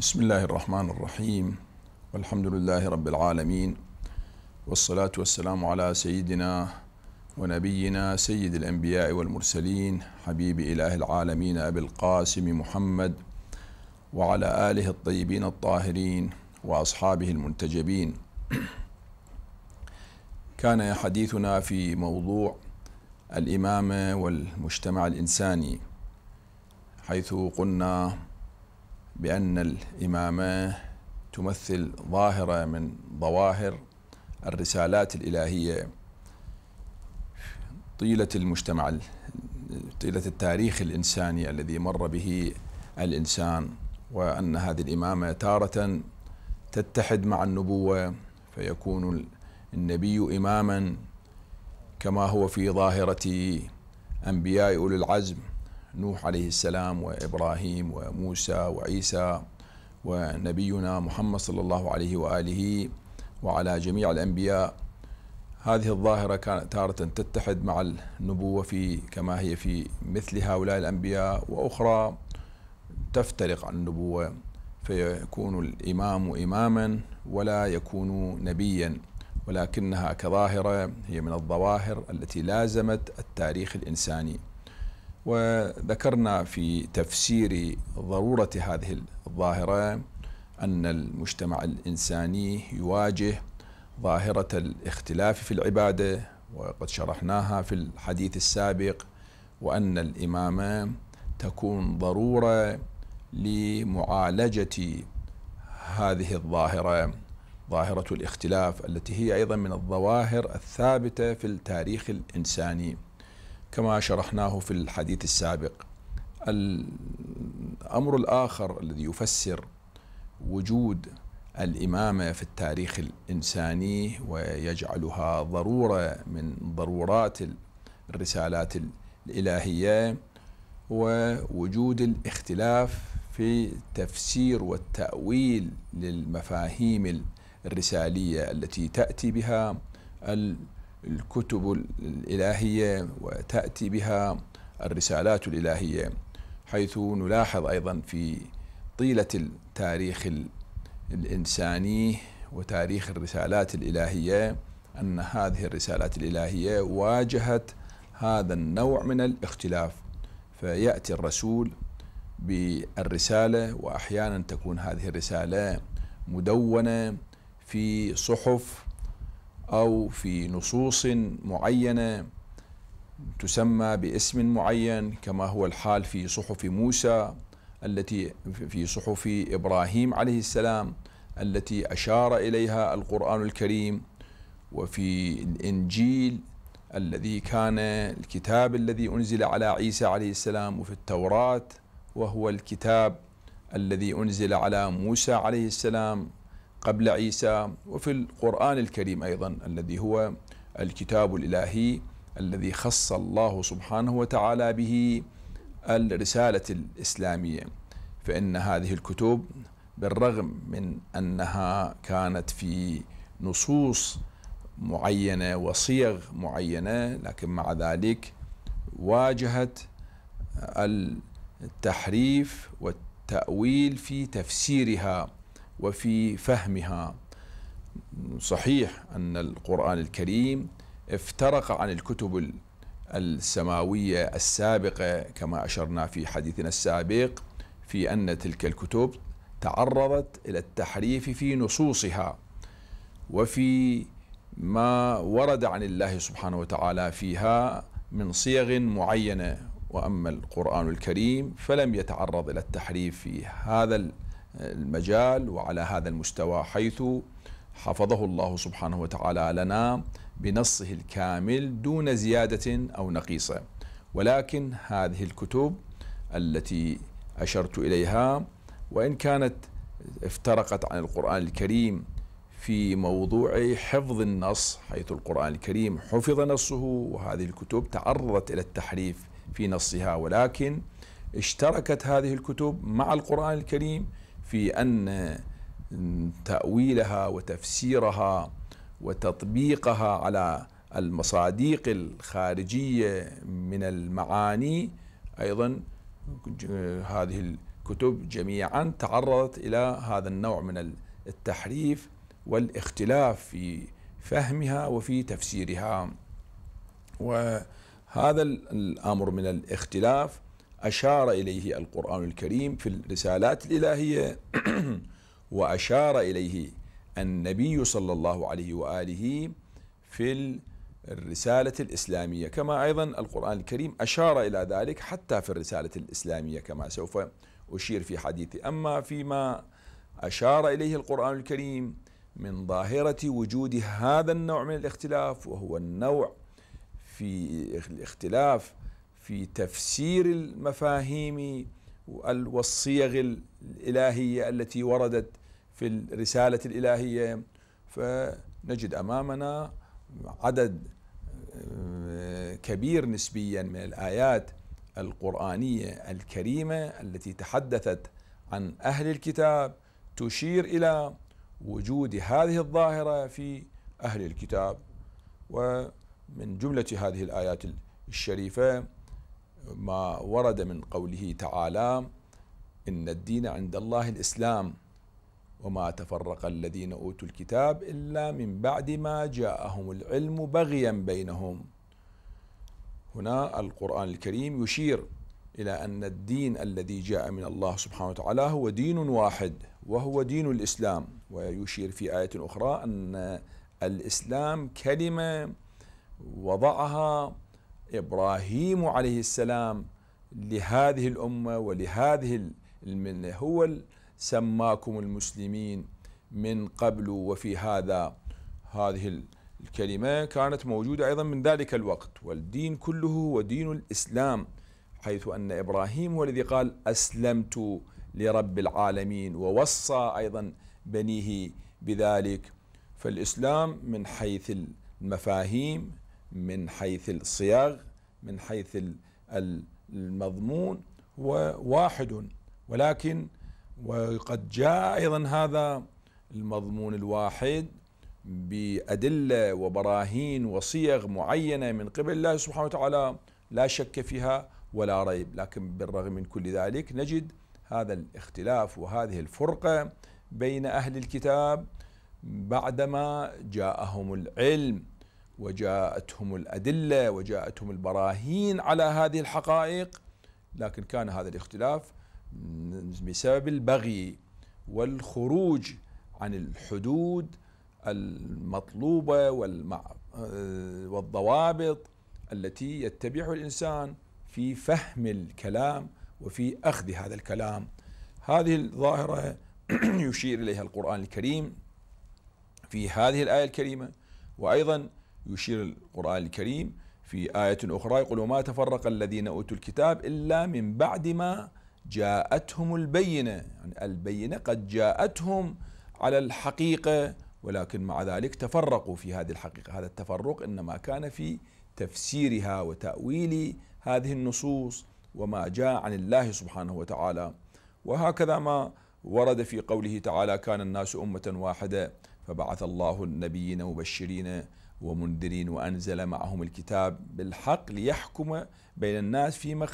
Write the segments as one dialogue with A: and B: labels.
A: بسم الله الرحمن الرحيم والحمد لله رب العالمين والصلاة والسلام على سيدنا ونبينا سيد الأنبياء والمرسلين حبيب إله العالمين أبي القاسم محمد وعلى آله الطيبين الطاهرين وأصحابه المنتجبين كان حديثنا في موضوع الإمامة والمجتمع الإنساني حيث قلنا بأن الإمامة تمثل ظاهرة من ظواهر الرسالات الإلهية طيلة المجتمع طيلة التاريخ الإنساني الذي مر به الإنسان وأن هذه الإمامة تارة تتحد مع النبوة فيكون النبي إماما كما هو في ظاهرة أنبياء أولي العزم نوح عليه السلام وابراهيم وموسى وعيسى ونبينا محمد صلى الله عليه واله وعلى جميع الانبياء هذه الظاهره كانت تاره تتحد مع النبوه في كما هي في مثل هؤلاء الانبياء واخرى تفترق عن النبوه فيكون الامام اماما ولا يكون نبيا ولكنها كظاهره هي من الظواهر التي لازمت التاريخ الانساني وذكرنا في تفسير ضروره هذه الظاهره ان المجتمع الانساني يواجه ظاهره الاختلاف في العباده وقد شرحناها في الحديث السابق وان الامامه تكون ضروره لمعالجه هذه الظاهره ظاهره الاختلاف التي هي ايضا من الظواهر الثابته في التاريخ الانساني كما شرحناه في الحديث السابق الأمر الآخر الذي يفسر وجود الإمامة في التاريخ الإنساني ويجعلها ضرورة من ضرورات الرسالات الإلهية ووجود الاختلاف في تفسير والتأويل للمفاهيم الرسالية التي تأتي بها الكتب الإلهية وتأتي بها الرسالات الإلهية حيث نلاحظ أيضا في طيلة التاريخ الإنساني وتاريخ الرسالات الإلهية أن هذه الرسالات الإلهية واجهت هذا النوع من الاختلاف فيأتي الرسول بالرسالة وأحيانا تكون هذه الرسالة مدونة في صحف أو في نصوص معينة تسمى باسم معين كما هو الحال في صحف موسى التي في صحف إبراهيم عليه السلام التي أشار إليها القرآن الكريم وفي الإنجيل الذي كان الكتاب الذي أنزل على عيسى عليه السلام وفي التوراة وهو الكتاب الذي أنزل على موسى عليه السلام قبل عيسى وفي القرآن الكريم أيضا الذي هو الكتاب الإلهي الذي خص الله سبحانه وتعالى به الرسالة الإسلامية فإن هذه الكتب بالرغم من أنها كانت في نصوص معينة وصيغ معينة لكن مع ذلك واجهت التحريف والتأويل في تفسيرها وفي فهمها صحيح أن القرآن الكريم افترق عن الكتب السماوية السابقة كما أشرنا في حديثنا السابق في أن تلك الكتب تعرضت إلى التحريف في نصوصها وفي ما ورد عن الله سبحانه وتعالى فيها من صيغ معينة وأما القرآن الكريم فلم يتعرض إلى التحريف في هذا المجال وعلى هذا المستوى حيث حفظه الله سبحانه وتعالى لنا بنصه الكامل دون زيادة أو نقيصة ولكن هذه الكتب التي أشرت إليها وإن كانت افترقت عن القرآن الكريم في موضوع حفظ النص حيث القرآن الكريم حفظ نصه وهذه الكتب تعرضت إلى التحريف في نصها ولكن اشتركت هذه الكتب مع القرآن الكريم في أن تأويلها وتفسيرها وتطبيقها على المصادق الخارجية من المعاني أيضا هذه الكتب جميعا تعرضت إلى هذا النوع من التحريف والاختلاف في فهمها وفي تفسيرها وهذا الأمر من الاختلاف أشار إليه القرآن الكريم في الرسالات الإلهية وأشار إليه النبي صلى الله عليه وآله في الرسالة الإسلامية كما أيضا القرآن الكريم أشار إلى ذلك حتى في الرسالة الإسلامية كما سوف أشير في حديثي أما فيما أشار إليه القرآن الكريم من ظاهرة وجود هذا النوع من الاختلاف وهو النوع في الاختلاف في تفسير المفاهيم والصيغ الإلهية التي وردت في الرسالة الإلهية فنجد أمامنا عدد آه، كبير نسبيا من الآيات القرآنية الكريمة التي تحدثت عن أهل الكتاب تشير إلى وجود هذه الظاهرة في أهل الكتاب ومن جملة هذه الآيات الشريفة ما ورد من قوله تعالى إن الدين عند الله الإسلام وما تفرق الذين أوتوا الكتاب إلا من بعد ما جاءهم العلم بغيا بينهم هنا القرآن الكريم يشير إلى أن الدين الذي جاء من الله سبحانه وتعالى هو دين واحد وهو دين الإسلام ويشير في آية أخرى أن الإسلام كلمة وضعها ابراهيم عليه السلام لهذه الامه ولهذه المله هو سماكم المسلمين من قبل وفي هذا هذه الكلمه كانت موجوده ايضا من ذلك الوقت والدين كله هو دين الاسلام حيث ان ابراهيم هو الذي قال اسلمت لرب العالمين ووصى ايضا بنيه بذلك فالاسلام من حيث المفاهيم من حيث الصياغ من حيث المضمون هو واحد ولكن وقد جاء أيضا هذا المضمون الواحد بأدلة وبراهين وصيغ معينة من قبل الله سبحانه وتعالى لا شك فيها ولا ريب لكن بالرغم من كل ذلك نجد هذا الاختلاف وهذه الفرقة بين أهل الكتاب بعدما جاءهم العلم وجاءتهم الادله وجاءتهم البراهين على هذه الحقائق لكن كان هذا الاختلاف بسبب البغي والخروج عن الحدود المطلوبه والضوابط التي يتبعها الانسان في فهم الكلام وفي اخذ هذا الكلام هذه الظاهره يشير اليها القران الكريم في هذه الايه الكريمه وايضا يشير القرآن الكريم في آية أخرى يقول وما تفرق الذين أوتوا الكتاب إلا من بعد ما جاءتهم البينة يعني البينة قد جاءتهم على الحقيقة ولكن مع ذلك تفرقوا في هذه الحقيقة هذا التفرق إنما كان في تفسيرها وتأويل هذه النصوص وما جاء عن الله سبحانه وتعالى وهكذا ما ورد في قوله تعالى كان الناس أمة واحدة فبعث الله النبيين مبشرين ومنذرين وأنزل معهم الكتاب بالحق ليحكم بين الناس فيما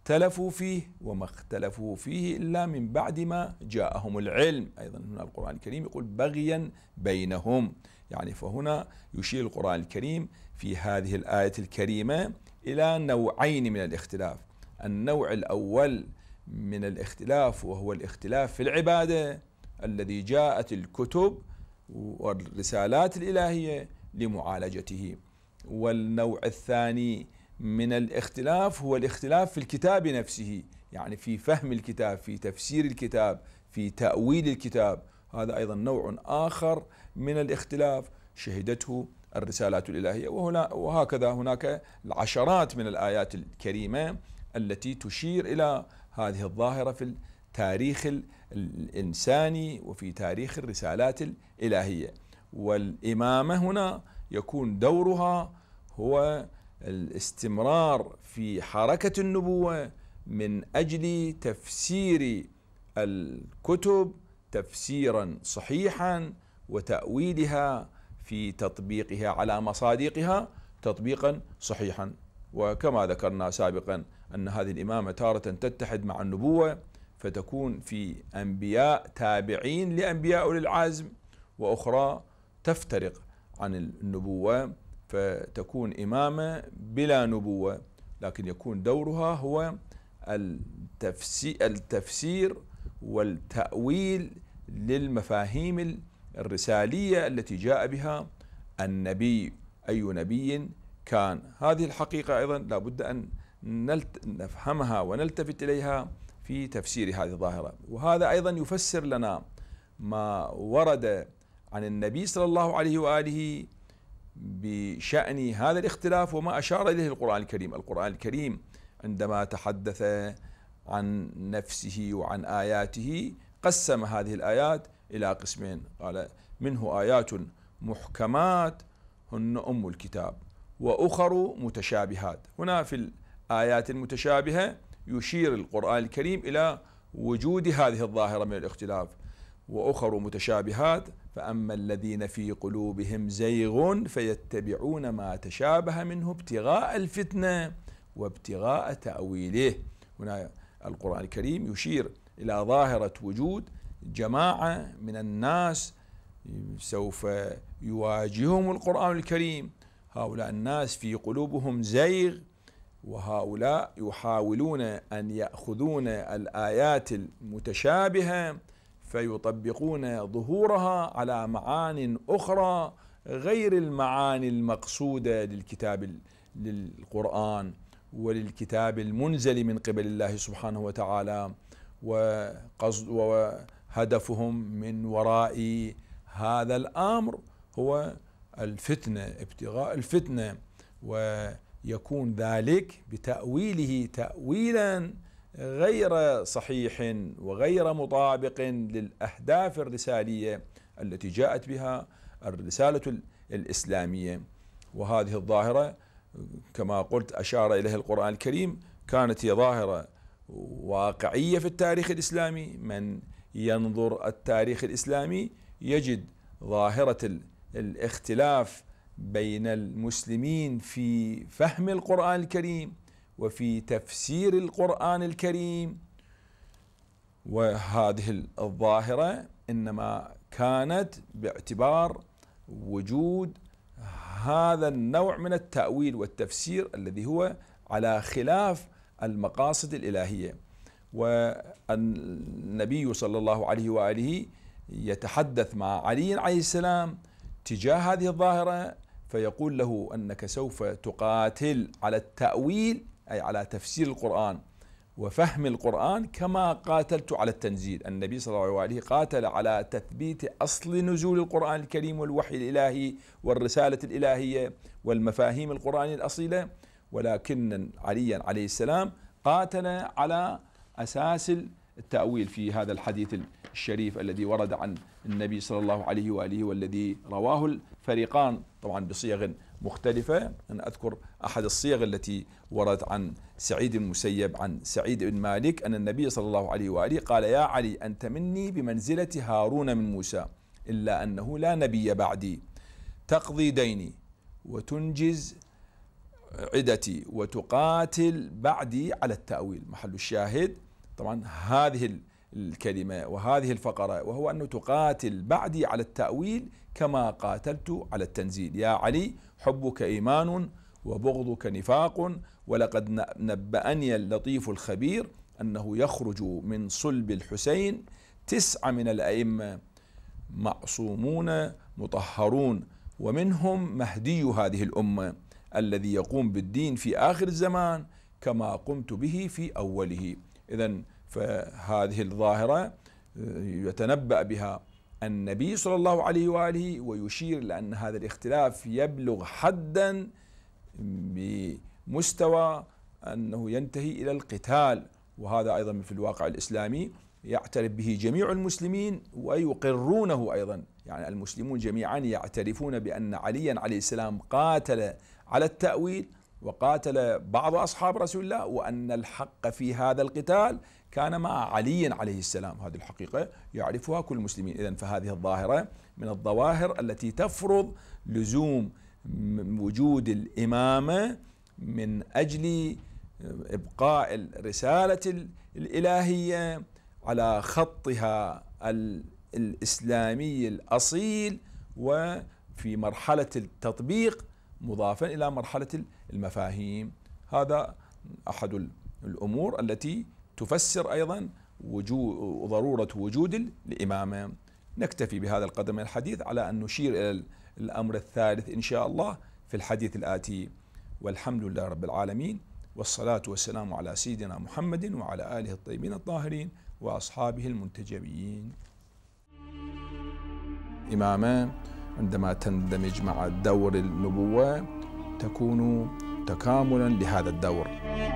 A: اختلفوا فيه وما اختلفوا فيه إلا من بعد ما جاءهم العلم أيضا هنا القرآن الكريم يقول بغيا بينهم يعني فهنا يشير القرآن الكريم في هذه الآية الكريمة إلى نوعين من الاختلاف النوع الأول من الاختلاف وهو الاختلاف في العبادة الذي جاءت الكتب والرسالات الإلهية لمعالجته والنوع الثاني من الاختلاف هو الاختلاف في الكتاب نفسه يعني في فهم الكتاب في تفسير الكتاب في تأويل الكتاب هذا أيضا نوع آخر من الاختلاف شهدته الرسالات الإلهية وهنا وهكذا هناك العشرات من الآيات الكريمة التي تشير إلى هذه الظاهرة في التاريخ الإنساني وفي تاريخ الرسالات الإلهية والإمامة هنا يكون دورها هو الاستمرار في حركة النبوة من أجل تفسير الكتب تفسيرا صحيحا وتأويلها في تطبيقها على مصادقها تطبيقا صحيحا وكما ذكرنا سابقا أن هذه الإمامة تارة تتحد مع النبوة فتكون في أنبياء تابعين لأنبياء أولي العزم وأخرى تفترق عن النبوة فتكون إمامة بلا نبوة لكن يكون دورها هو التفسير والتأويل للمفاهيم الرسالية التي جاء بها النبي أي نبي كان هذه الحقيقة أيضا لابد أن نفهمها ونلتفت إليها في تفسير هذه الظاهرة وهذا أيضا يفسر لنا ما ورد عن النبي صلى الله عليه وآله بشأن هذا الاختلاف وما أشار إليه القرآن الكريم القرآن الكريم عندما تحدث عن نفسه وعن آياته قسم هذه الآيات إلى قسمين قال منه آيات محكمات هن أم الكتاب وأخر متشابهات هنا في الآيات المتشابهة يشير القرآن الكريم إلى وجود هذه الظاهرة من الاختلاف وأخر متشابهات فأما الذين في قلوبهم زيغ فيتبعون ما تشابه منه ابتغاء الفتنة وابتغاء تأويله هنا القرآن الكريم يشير إلى ظاهرة وجود جماعة من الناس سوف يواجههم القرآن الكريم هؤلاء الناس في قلوبهم زيغ وهؤلاء يحاولون أن يأخذون الآيات المتشابهة فيطبقون ظهورها على معان اخرى غير المعاني المقصوده للكتاب للقران وللكتاب المنزل من قبل الله سبحانه وتعالى وقصد وهدفهم من وراء هذا الامر هو الفتنه ابتغاء الفتنه ويكون ذلك بتاويله تاويلا غير صحيح وغير مطابق للاهداف الرساليه التي جاءت بها الرساله الاسلاميه وهذه الظاهره كما قلت اشار اليها القران الكريم كانت هي ظاهره واقعيه في التاريخ الاسلامي من ينظر التاريخ الاسلامي يجد ظاهره الاختلاف بين المسلمين في فهم القران الكريم وفي تفسير القرآن الكريم وهذه الظاهرة إنما كانت باعتبار وجود هذا النوع من التأويل والتفسير الذي هو على خلاف المقاصد الإلهية والنبي صلى الله عليه وآله يتحدث مع علي عليه السلام تجاه هذه الظاهرة فيقول له أنك سوف تقاتل على التأويل أي على تفسير القرآن وفهم القرآن كما قاتلت على التنزيل النبي صلى الله عليه وآله قاتل على تثبيت أصل نزول القرآن الكريم والوحي الإلهي والرسالة الإلهية والمفاهيم القرآنية الأصيلة ولكن عليا عليه السلام قاتل على أساس التأويل في هذا الحديث الشريف الذي ورد عن النبي صلى الله عليه وآله والذي رواه الفريقان طبعا بصيغ مختلفة أنا أذكر أحد الصيغ التي وردت عن سعيد المسيب عن سعيد بن مالك أن النبي صلى الله عليه وآله قال يا علي أنت مني بمنزلة هارون من موسى إلا أنه لا نبي بعدي تقضي ديني وتنجز عدتي وتقاتل بعدي على التأويل محل الشاهد طبعا هذه الكلمة وهذه الفقرة وهو أنه تقاتل بعدي على التأويل كما قاتلت على التنزيل يا علي حبك إيمان وبغضك نفاق ولقد نبأني اللطيف الخبير أنه يخرج من صلب الحسين تسعة من الأئمة معصومون مطهرون ومنهم مهدي هذه الأمة الذي يقوم بالدين في آخر الزمان كما قمت به في أوله إذا فهذه الظاهرة آه، يتنبأ بها النبي صلى الله عليه وآله ويشير إلى أن هذا الاختلاف يبلغ حدا بمستوى أنه ينتهي إلى القتال وهذا أيضا في الواقع الإسلامي يعترف به جميع المسلمين ويقرونه أيضا يعني المسلمون جميعا يعترفون بأن عليا عليه السلام قاتل على التأويل وقاتل بعض أصحاب رسول الله وأن الحق في هذا القتال كان مع علي عليه السلام هذه الحقيقة يعرفها كل المسلمين إذا فهذه الظاهرة من الظواهر التي تفرض لزوم وجود الإمامة من أجل إبقاء الرسالة الإلهية على خطها الإسلامي الأصيل وفي مرحلة التطبيق مضافا إلى مرحلة المفاهيم هذا أحد الأمور التي تفسر أيضا وجود ضرورة وجود الإمامة نكتفي بهذا القدر من الحديث على أن نشير إلى الأمر الثالث إن شاء الله في الحديث الآتي والحمد لله رب العالمين والصلاة والسلام على سيدنا محمد وعلى آله الطيبين الطاهرين وأصحابه المنتجبين إمامة عندما تندمج مع دور النبوة تكون تكاملا لهذا الدور